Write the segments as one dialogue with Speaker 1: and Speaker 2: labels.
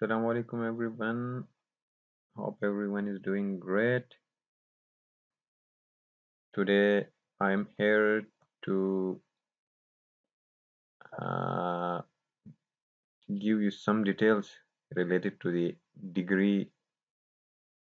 Speaker 1: Assalamu alaikum everyone. Hope everyone is doing great. Today I'm here to uh, give you some details related to the degree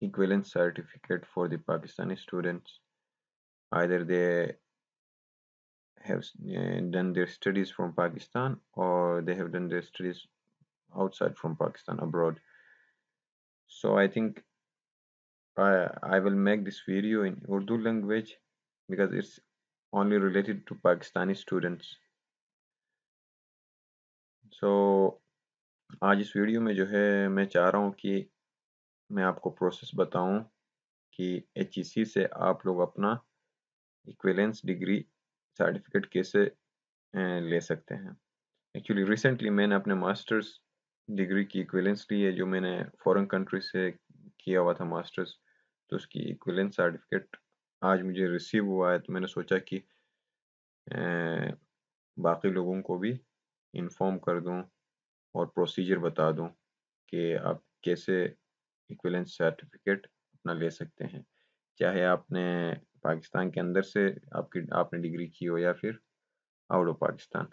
Speaker 1: equivalent certificate for the Pakistani students. Either they have uh, done their studies from Pakistan or they have done their studies outside from Pakistan abroad so I think I, I will make this video in Urdu language because it's only related to Pakistani students so आज इस video में जो है मैं चाह रहा हूँ कि मैं आपको प्रोसेस बताऊँ कि एच से आप लोग अपना इक्वेलेंस डिग्री सर्टिफिकेट कैसे ले सकते हैं एक्चुअली रिसेंटली मैंने अपने मास्टर्स डिग्री की इक्विलेंस ली है जो मैंने फॉरेन कंट्री से किया हुआ था मास्टर्स तो उसकी इक्विलेंस सर्टिफिकेट आज मुझे रिसीव हुआ है तो मैंने सोचा कि बाकी लोगों को भी इन्फॉर्म कर दूं और प्रोसीजर बता दूं कि आप कैसे इक्विलेंस सर्टिफिकेट अपना ले सकते हैं चाहे आपने पाकिस्तान के अंदर से आपकी आपने डिग्री की हो या फिर out of Pakistan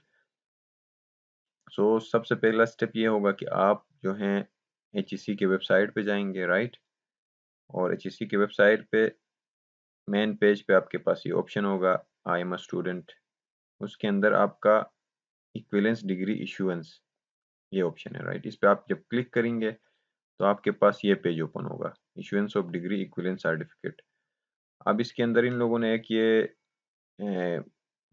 Speaker 1: so so, सबसे पहला स्टेप ये होगा कि आप जो हैं एच ई e के वेबसाइट पे जाएंगे राइट और एच ई e के वेबसाइट पे मेन पेज पे आपके पास ये ऑप्शन होगा आई एम अ स्टूडेंट उसके अंदर आपका इक्विलेंस डिग्री इशुएंस ये ऑप्शन है राइट इस पर आप जब क्लिक करेंगे तो आपके पास ये पेज ओपन होगा issuance of degree equivalence certificate अब इसके अंदर इन लोगों ने एक ये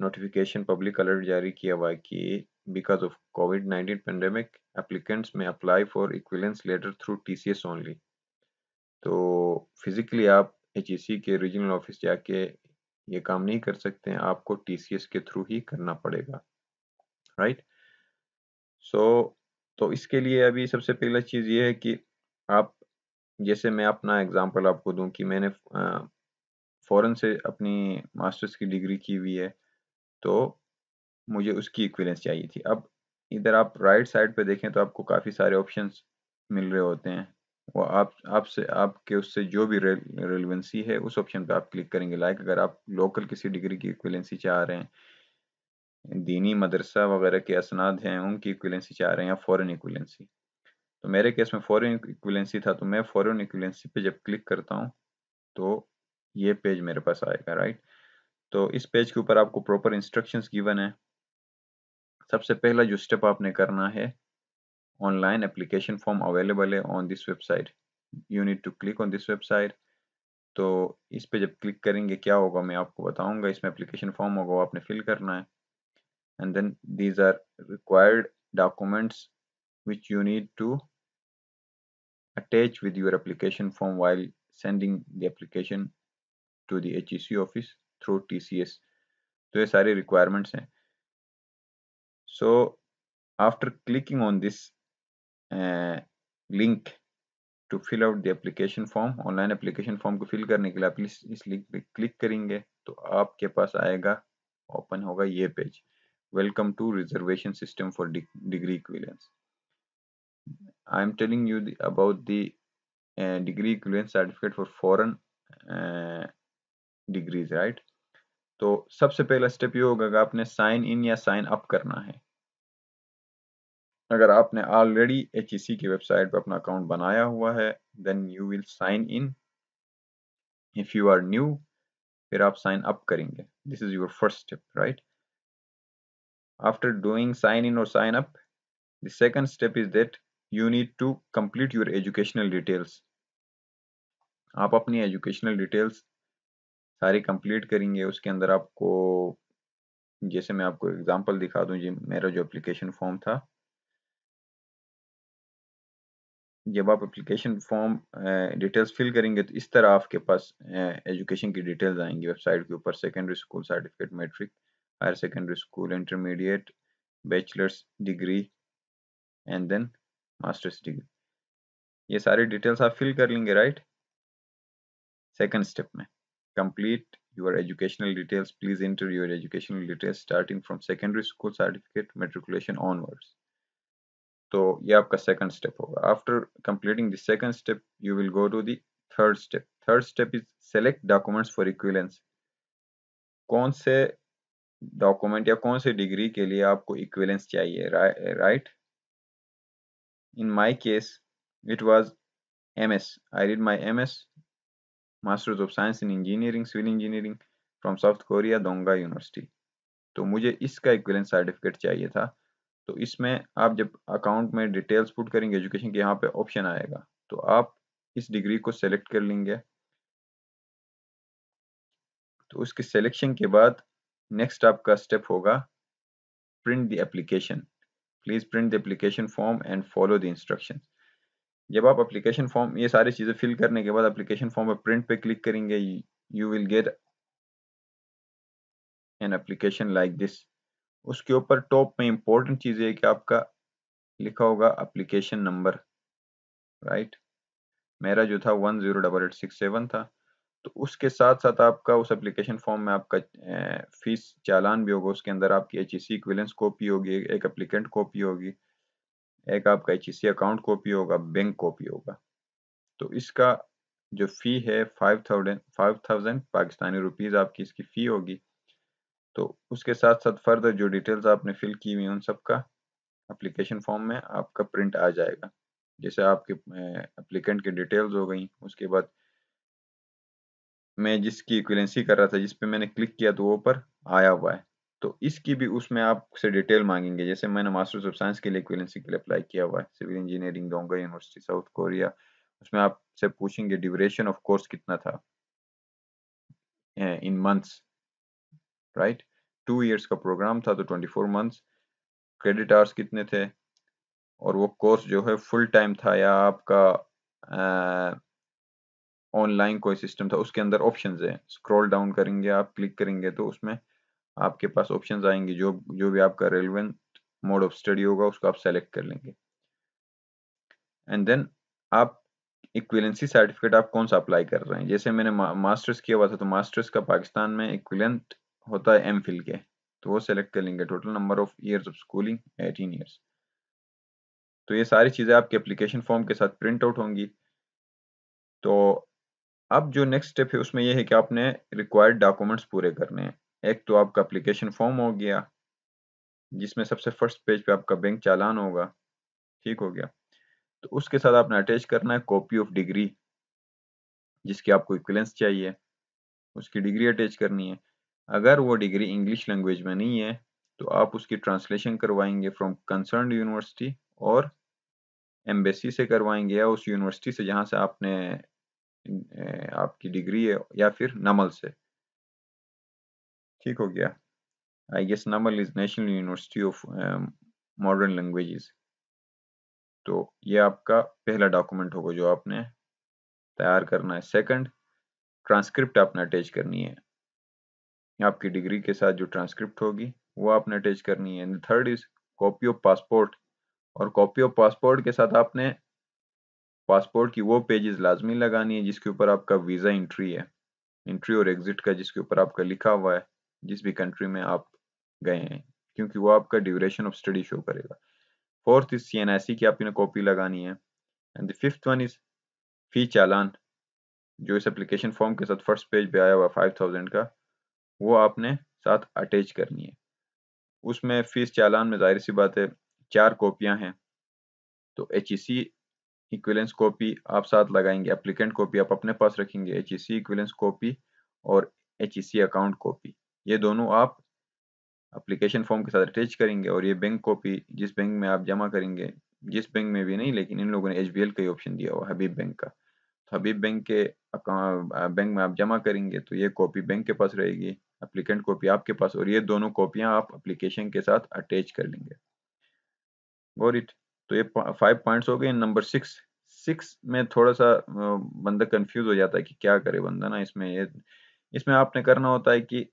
Speaker 1: नोटिफिकेशन पब्लिक अलर्ट जारी किया हुआ है कि because of COVID-19 pandemic, applicants may apply for equivalence letter through TCS only. तो फिजिकली आप एच e के रीजनल ऑफिस जाके ये काम नहीं कर सकते हैं आपको टीसीएस के थ्रू ही करना पड़ेगा राइट right? सो so, तो इसके लिए अभी सबसे पहला चीज़ ये है कि आप जैसे मैं अपना एग्जांपल आपको दूं कि मैंने फ़ौरन से अपनी मास्टर्स की डिग्री की हुई है तो मुझे उसकी इक्विलेंस चाहिए थी अब इधर आप राइट साइड पे देखें तो आपको काफ़ी सारे ऑप्शंस मिल रहे होते हैं वो आप आपसे आपके उससे जो भी रेलिवेंसी है उस ऑप्शन पे आप क्लिक करेंगे लाइक अगर आप लोकल किसी डिग्री की इक्विलेंसी चाह रहे हैं दीनी मदरसा वगैरह के असनाद हैं उनकी इक्विलेंसी चाह रहे हैं या फ़ॉरन इक्विलेंसी तो मेरे केस में फ़ॉरन इक्विलेंसी था तो मैं फ़ॉरन इक्विलेंसी पर जब क्लिक करता हूँ तो ये पेज मेरे पास आएगा राइट तो इस पेज के ऊपर आपको प्रॉपर इंस्ट्रक्शंस गिवन है सबसे पहला जो स्टेप आपने करना है ऑनलाइन एप्लीकेशन फॉर्म अवेलेबल है on this website you need to click on this website तो इस पर जब क्लिक करेंगे क्या होगा मैं आपको बताऊंगा इसमें एप्लीकेशन फॉर्म होगा वो आपने फिल करना है and then these are required documents which you need to attach with your application form while sending the application to the C office through T C S तो ये सारे रिक्वायरमेंट्स हैं so after clicking on this uh, link to fill out the application form online application form ko fill karne ke liye aap is, is link pe click karenge to aapke paas aayega open hoga ye page welcome to reservation system for de degree equivalence I am telling you the, about the uh, degree equivalence certificate for foreign uh, degrees right तो सबसे पहला step ये होगा कि आपने sign in या sign up करना है अगर आपने ऑलरेडी एच e की वेबसाइट पर अपना अकाउंट बनाया हुआ है then you will sign in if you are new फिर आप साइन अप करेंगे this is your first step right after doing sign in और sign up the second step is that you need to complete your educational details आप अपनी educational details सारी complete करेंगे उसके अंदर आपको जैसे मैं आपको एग्जांपल दिखा दूं जी मेरा जो एप्लीकेशन फॉर्म था जब आप एप्लीकेशन फॉर्म डिटेल्स फिल करेंगे तो इस तरह आपके पास एजुकेशन की डिटेल्स आएंगी वेबसाइट के ऊपर secondary school certificate matric higher secondary school intermediate bachelors degree and then masters degree ये सारी डिटेल्स आप फिल कर लेंगे राइट सेकेंड स्टेप में complete your educational details please enter your educational details starting from secondary school certificate matriculation onwards तो ये आपका second step होगा after completing the second step you will go to the third step third step is select documents for equivalence कौन से document या कौन से degree के लिए आपको इक्विलेंस चाहिए right in my case it was MS I read my MS masters of science in engineering civil engineering from south Korea Donga university तो मुझे इसका इक्विलेंस सर्टिफिकेट चाहिए था तो इसमें आप जब अकाउंट में डिटेल्स पुट करेंगे एजुकेशन के यहाँ पे ऑप्शन आएगा तो आप इस डिग्री को सेलेक्ट कर लेंगे तो उसके सिलेक्शन के बाद नेक्स्ट आपका स्टेप होगा print the application please print the application form and follow the instruction जब आप एप्लीकेशन फॉर्म ये सारी चीज़ें फिल करने के बाद एप्लीकेशन फॉर्म पर प्रिंट पे क्लिक करेंगे you will get an application like this उसके ऊपर टॉप में इंपॉर्टेंट चीज़ है कि आपका लिखा होगा अप्लीकेशन नंबर राइट मेरा जो था one zero double eight six seven था तो उसके साथ साथ आपका उस एप्लीकेशन फॉर्म में आपका फीस चालान भी होगा उसके अंदर आपकी एच ई कॉपी होगी एक अप्लीकेंट कॉपी होगी एक आपका H E C account copy होगा बैंक कॉपी होगा तो इसका जो फ़ी है five thousand five thousand Pakistani rupees आपकी इसकी फ़ी होगी तो उसके साथ साथ फर्दर जो डिटेल्स आपने फिल की हुई उन सबका अप्लीकेशन फॉर्म में आपका प्रिंट आ जाएगा जैसे आपके अप्लीकेंट की डिटेल्स हो गई उसके बाद मैं जिसकी इक्वलेंसी कर रहा था जिस पे मैंने क्लिक किया तो वो पर आया हुआ है तो इसकी भी उसमें आपसे डिटेल मांगेंगे जैसे मैंने मास्टर्स ऑफ साइंस के लिए इक्वलेंसी के लिए अप्लाई किया हुआ है civil engineering Donga university south Korea उसमें आपसे पूछेंगे ड्यूरेशन ऑफ कोर्स कितना था in eh, months right two years का प्रोग्राम था तो twenty four months credit hours कितने थे और वो कोर्स जो है फुल टाइम था या आपका ऑनलाइन कोई सिस्टम था उसके अंदर ऑप्शन है स्क्रॉल डाउन करेंगे आप क्लिक करेंगे तो उसमें आपके पास ऑप्शन आएंगे जो जो भी आपका रेलिवेंट मोड ऑफ स्टडी होगा उसको आप सेलेक्ट कर लेंगे एंड देन आप इक्विलेंसी सर्टिफिकेट आप कौन सा अप्लाई कर रहे हैं जैसे मैंने मास्टर्स किया हुआ था तो मास्टर्स का पाकिस्तान में इक्विलेंट होता है एम फिल के तो वो सेलेक्ट कर लेंगे total number of years of schooling eighteen years तो ये सारी चीज़ें आपके एप्लीकेशन फॉर्म के साथ प्रिंट आउट होंगी तो अब जो नेक्स्ट स्टेप है उसमें यह है कि आपने रिक्वायर्ड डॉक्यूमेंट्स पूरे करने हैं एक तो आपका एप्लीकेशन फॉर्म हो गया जिसमें सबसे फर्स्ट पेज पे आपका बैंक चालान होगा ठीक हो गया तो उसके साथ आपने अटैच करना है कॉपी ऑफ डिग्री जिसकी आपको इक्वलेंस चाहिए उसकी डिग्री अटैच करनी है अगर वो डिग्री इंग्लिश लैंग्वेज में नहीं है तो आप उसकी ट्रांसलेशन करवाएंगे फ्रॉम कंसर्न यूनिवर्सिटी और एम्बेसी से करवाएंगे या उस यूनिवर्सिटी से जहाँ से आपने आपकी डिग्री है या फिर नमल से ठीक हो गया I guess NUML is national university of modern languages तो ये आपका पहला डॉक्यूमेंट होगा जो आपने तैयार करना है सेकंड ट्रांसक्रिप्ट आपने अटैच करनी है आपकी डिग्री के साथ जो ट्रांसक्रिप्ट होगी वो आपने अटैच करनी है third is copy of passport और कॉपी ऑफ पासपोर्ट के साथ आपने पासपोर्ट की वो पेजेस लाजमी लगानी है जिसके ऊपर आपका वीज़ा इंट्री है इंट्री और एग्जिट का जिसके ऊपर आपका लिखा हुआ है जिस भी कंट्री में आप गए हैं क्योंकि वो आपका ड्यूरेशन ऑफ स्टडी शो करेगा fourth is C N I C की आपने कॉपी लगानी है and fifth one is fee चालान जो इस एप्लीकेशन फॉर्म के साथ फर्स्ट पेज पे आया हुआ फाइव थाउजेंड का वो आपने साथ अटैच करनी है उसमें फीस चालान में जाहिर सी बात है चार कॉपियां हैं तो H E C equivalence copy आप साथ लगाएंगे अप्लीकेंट कॉपी आप अपने पास रखेंगे H E C equivalence copy और H E C account copy ये दोनों आप एप्लीकेशन फॉर्म के साथ अटैच करेंगे और ये बैंक कॉपी जिस बैंक में आप जमा करेंगे जिस बैंक में भी नहीं लेकिन इन लोगों ने एच बी एल का ही ऑप्शन दिया हुआ हबीब बैंक का तो हबीब बैंक के बैंक में आप जमा करेंगे तो ये कॉपी बैंक के पास रहेगी अप्लीकेंट कॉपी आपके पास और ये दोनों कॉपियां आप अप्लीकेशन के साथ अटैच कर लेंगे गौर इट तो ये फाइव पॉइंट्स हो गए नंबर सिक्स सिक्स में थोड़ा सा बंदा कंफ्यूज हो जाता है कि क्या करे बंदा ना इसमें ये इसमें आपने करना होता है कि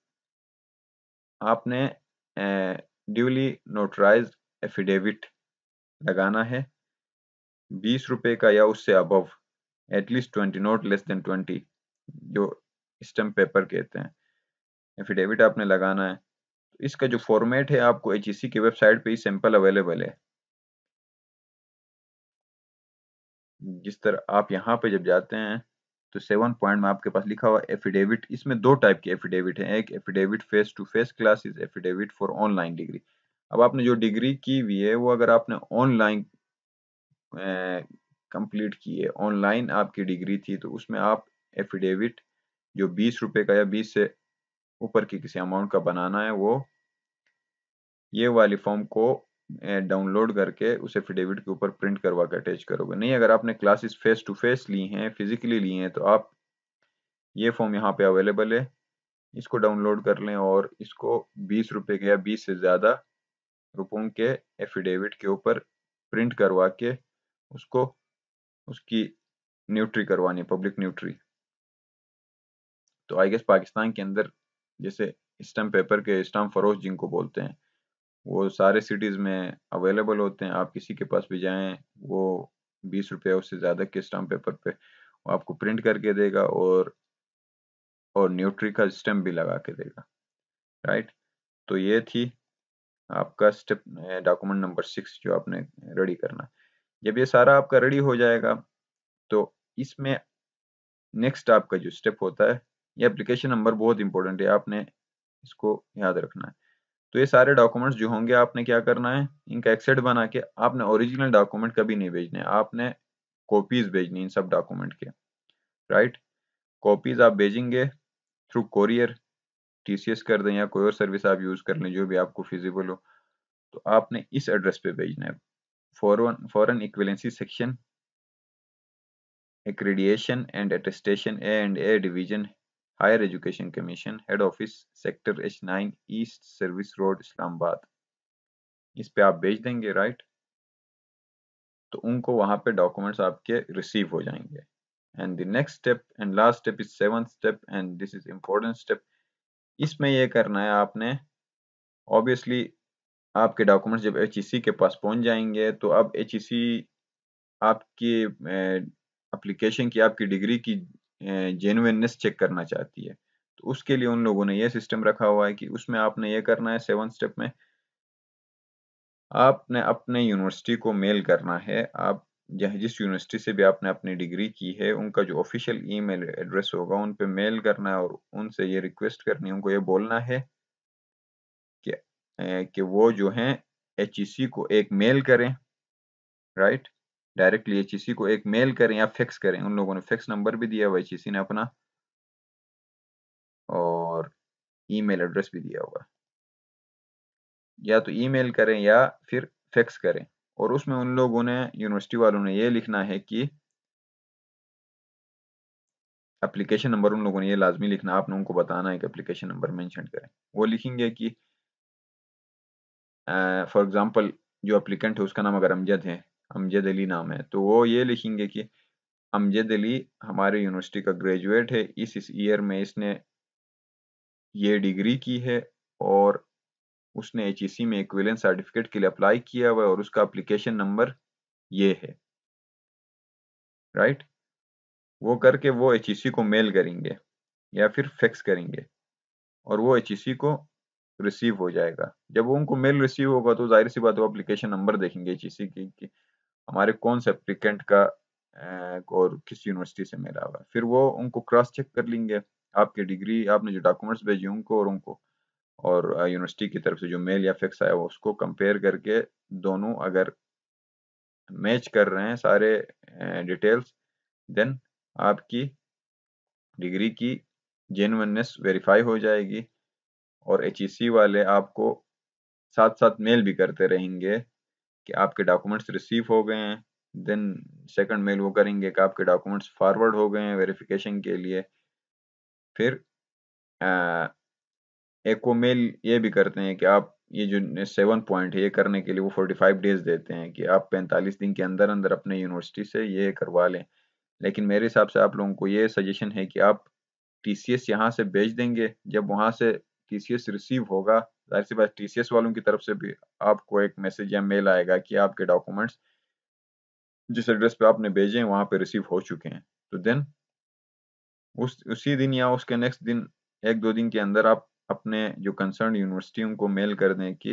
Speaker 1: आपने ड्यूली नोटराइज एफिडेविट लगाना है बीस रुपए का या उससे above at least twenty not less than twenty जो स्टम्प पेपर कहते हैं एफिडेविट आपने लगाना है तो इसका जो फॉर्मेट है आपको एच की वेबसाइट पे ही सैंपल अवेलेबल है जिस तरह आप यहाँ पे जब जाते हैं तो सेवन पॉइंट में आपके पास लिखा हुआ एफिडेविट इसमें दो टाइप के एफिडेविट है एक affidavit face to face classes affidavit for online degree अब आपने जो डिग्री की हुई है वो अगर आपने ऑनलाइन कंप्लीट की है ऑनलाइन आपकी डिग्री थी तो उसमें आप एफिडेविट जो बीस रुपए का या बीस से ऊपर की किसी अमाउंट का बनाना है वो ये वाली फॉर्म को डाउनलोड करके उसे फिडेविट के ऊपर प्रिंट करवा के अटैच करोगे नहीं अगर आपने क्लासेस फेस टू फेस ली हैं फिजिकली ली हैं तो आप ये फॉर्म यहाँ पे अवेलेबल है इसको डाउनलोड कर लें और इसको बीस रुपये के या बीस से ज़्यादा रुपयों के एफिडेविट के ऊपर प्रिंट करवा के उसको उसकी न्यूट्री करवानी है पब्लिक न्यूट्री तो आई गेस पाकिस्तान के अंदर जैसे स्टम्प पेपर के स्टम्प फरोश जिनको बोलते हैं वो सारे सिटीज़ में अवेलेबल होते हैं आप किसी के पास भी जाएं वो बीस रुपये उससे ज़्यादा के स्टम्प पेपर पे वो आपको प्रिंट करके देगा और और न्यूट्री का स्टम्प भी लगा के देगा राइट तो ये थी आपका स्टेप डॉक्यूमेंट नंबर सिक्स जो आपने रेडी करना जब ये सारा आपका रेडी हो जाएगा तो इसमें नेक्स्ट आपका जो स्टेप होता है ये एप्लीकेशन नंबर बहुत इंपॉर्टेंट है आपने इसको याद रखना है तो ये सारे डॉक्यूमेंट्स जो होंगे आपने क्या करना है इनका एक्सेट बना के आपने ओरिजिनल डॉक्यूमेंट कभी नहीं भेजने आपने कॉपीज भेजनी इन सब डॉक्यूमेंट के राइट कॉपीज आप भेजेंगे थ्रू कोरियर टीसीएस कर दें या कोई और सर्विस आप यूज़ कर लें जो भी आपको फिजिबल हो तो आपने इस एड्रेस पे भेजना है foreign foreign equivalency section accreditation and attestation A and A division higher education commission head office sector H nine east service road Islamabad इस पे आप भेज देंगे राइट तो उनको वहां पे डॉक्यूमेंट्स आपके रिसीव हो जाएंगे and the next step and last step is seven step and this is important step इसमें यह करना है आपने ऑब्वियसली आपके डॉक्यूमेंट्स जब एच e के पास पहुंच जाएंगे तो अब एच आपकी एप्लीकेशन की आपकी डिग्री की जेनुननेस चेक करना चाहती है तो उसके लिए उन लोगों ने यह सिस्टम रखा हुआ है कि उसमें आपने ये करना है सेवन स्टेप में आपने अपने यूनिवर्सिटी को मेल करना है आप जहाँ जिस यूनिवर्सिटी से भी आपने अपनी डिग्री की है उनका जो ऑफिशियल ईमेल एड्रेस होगा उन पे मेल करना है और उनसे ये रिक्वेस्ट करनी है उनको ये बोलना है कि कि वो जो है एच e को एक मेल करें राइट डायरेक्टली एच e को एक मेल करें या फिक्स करें उन लोगों ने फिक्स नंबर भी दिया हुआ एच e ने अपना और ईमेल एड्रेस भी दिया हुआ या तो ईमेल करें या फिर फिक्स करें और उसमें उन लोगों ने यूनिवर्सिटी वालों ने ये लिखना है कि एप्लीकेशन नंबर उन लोगों ने ये लाजमी लिखना आपने उनको बताना है कि एप्लीकेशन नंबर मेंशन करें वो लिखेंगे कि फॉर एग्जाम्पल एग्जांपल जो एप्लीकेंट है उसका नाम अगर अमजद है अमजद अली नाम है तो वो ये लिखेंगे कि अमजद अली हमारे यूनिवर्सिटी का ग्रेजुएट है इस इस ईयर में इसने ये डिग्री की है और उसने एच e में इक्विलेंस सर्टिफिकेट के लिए अप्लाई किया हुआ है और उसका अप्लीकेशन नंबर ये है राइट वो करके वो एच e को मेल करेंगे या फिर फैक्स करेंगे और वो एच e को रिसीव हो जाएगा जब उनको मेल रिसीव होगा तो जाहिर सी बात वो अप्लीकेशन नंबर देखेंगे एच की, की हमारे कौन से एप्लीकेंट का और किस यूनिवर्सिटी से मेरा हुआ है फिर वो उनको क्रॉस चेक कर लेंगे आपकी डिग्री आपने जो डॉक्यूमेंट्स भेजे उनको और उनको और यूनिवर्सिटी की तरफ से जो मेल या फिक्स आया वो उसको कंपेयर करके दोनों अगर मैच कर रहे हैं सारे डिटेल्स देन आपकी डिग्री की जेनवननेस वेरीफाई हो जाएगी और एच e वाले आपको साथ साथ मेल भी करते रहेंगे कि आपके डॉक्यूमेंट्स रिसीव हो गए हैं देन सेकंड मेल वो करेंगे कि आपके डॉक्यूमेंट्स फॉरवर्ड हो गए हैं वेरिफिकेशन के लिए फिर एक वो मेल ये भी करते हैं कि आप ये जो सेवन पॉइंट है ये करने के लिए वो फोर्टी फाइव डेज देते हैं कि आप पैंतालीस दिन के अंदर अंदर अपने यूनिवर्सिटी से ये करवा लें लेकिन मेरे हिसाब से आप लोगों को ये सजेशन है कि आप टी सी एस यहाँ से भेज देंगे जब वहाँ से टीसीएस रिसीव होगा जाहिर सी बात टीसीएस वालों की तरफ से भी आपको एक मैसेज या मेल आएगा कि आपके डॉक्यूमेंट्स जिस एड्रेस पे आपने भेजे हैं वहाँ पे रिसीव हो चुके हैं तो देन उस उसी दिन या उसके नेक्स्ट दिन एक दो दिन के अंदर आप अपने जो कंसर्न यूनिवर्सिटियों को मेल कर दें कि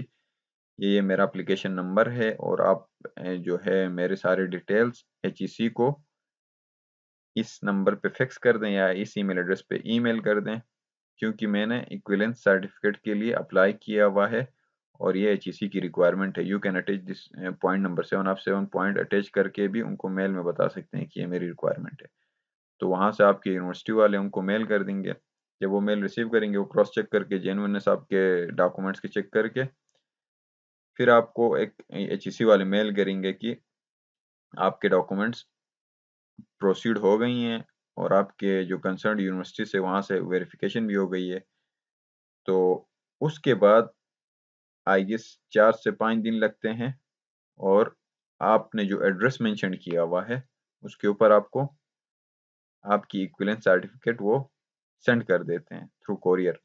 Speaker 1: ये ये मेरा अप्लीकेशन नंबर है और आप जो है मेरे सारे डिटेल्स एच e को इस नंबर पे फिक्स कर दें या इस ईमेल एड्रेस पे ईमेल कर दें क्योंकि मैंने इक्विलेंस सर्टिफिकेट के लिए अप्लाई किया हुआ है और ये एच e की रिक्वायरमेंट है you can attach this point number seven आप सेवन पॉइंट अटैच करके भी उनको मेल में बता सकते हैं कि ये मेरी रिक्वायरमेंट है तो वहाँ से आपके यूनिवर्सिटी वाले उनको मेल कर देंगे जब वो मेल रिसीव करेंगे वो क्रॉस चेक करके जेनवननेस आपके डॉक्यूमेंट्स के चेक करके फिर आपको एक एच e वाले मेल करेंगे कि आपके डॉक्यूमेंट्स प्रोसीड हो गई हैं और आपके जो कंसर्न यूनिवर्सिटी से वहाँ से वेरिफिकेशन भी हो गई है तो उसके बाद आई गेस चार से पाँच दिन लगते हैं और आपने जो एड्रेस मेंशन किया हुआ है उसके ऊपर आपको आपकी इक्विलेंस सर्टिफिकेट वो सेंड कर देते हैं थ्रू कोरियर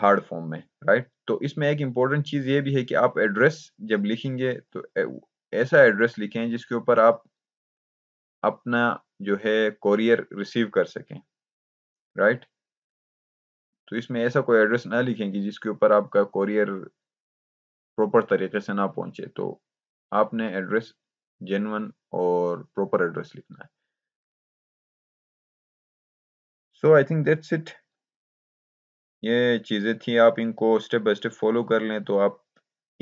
Speaker 1: हार्ड फॉर्म में राइट तो इसमें एक इम्पोर्टेंट चीज़ ये भी है कि आप एड्रेस जब लिखेंगे तो ऐसा एड्रेस लिखें जिसके ऊपर आप अपना जो है कॉरियर रिसीव कर सकें राइट तो इसमें ऐसा कोई एड्रेस ना लिखें कि जिसके ऊपर आपका कोरियर प्रॉपर तरीके से ना पहुंचे तो आपने एड्रेस जेनवन और प्रॉपर एड्रेस लिखना है so I think that's it ये चीज़ें थी आप इनको स्टेप बाय स्टेप फॉलो कर लें तो आप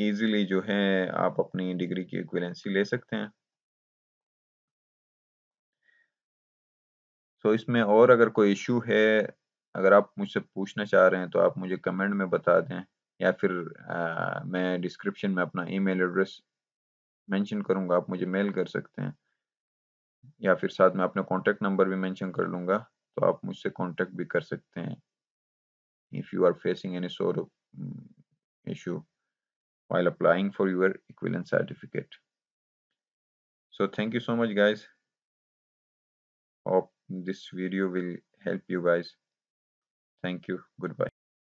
Speaker 1: इजीली जो है आप अपनी डिग्री की इक्विलेंसी ले सकते हैं तो इसमें और अगर कोई इशू है अगर आप मुझसे पूछना चाह रहे हैं तो आप मुझे कमेंट में बता दें या फिर आ, मैं डिस्क्रिप्शन में अपना ईमेल एड्रेस मेंशन करूंगा आप मुझे मेल कर सकते हैं या फिर साथ में अपना कॉन्टेक्ट नंबर भी मेंशन कर लूँगा तो आप मुझसे कॉन्टेक्ट भी कर सकते हैं if you are facing any sort issue while applying for your equivalent certificate so thank you so much guys Hope this video will help you guys thank you goodbye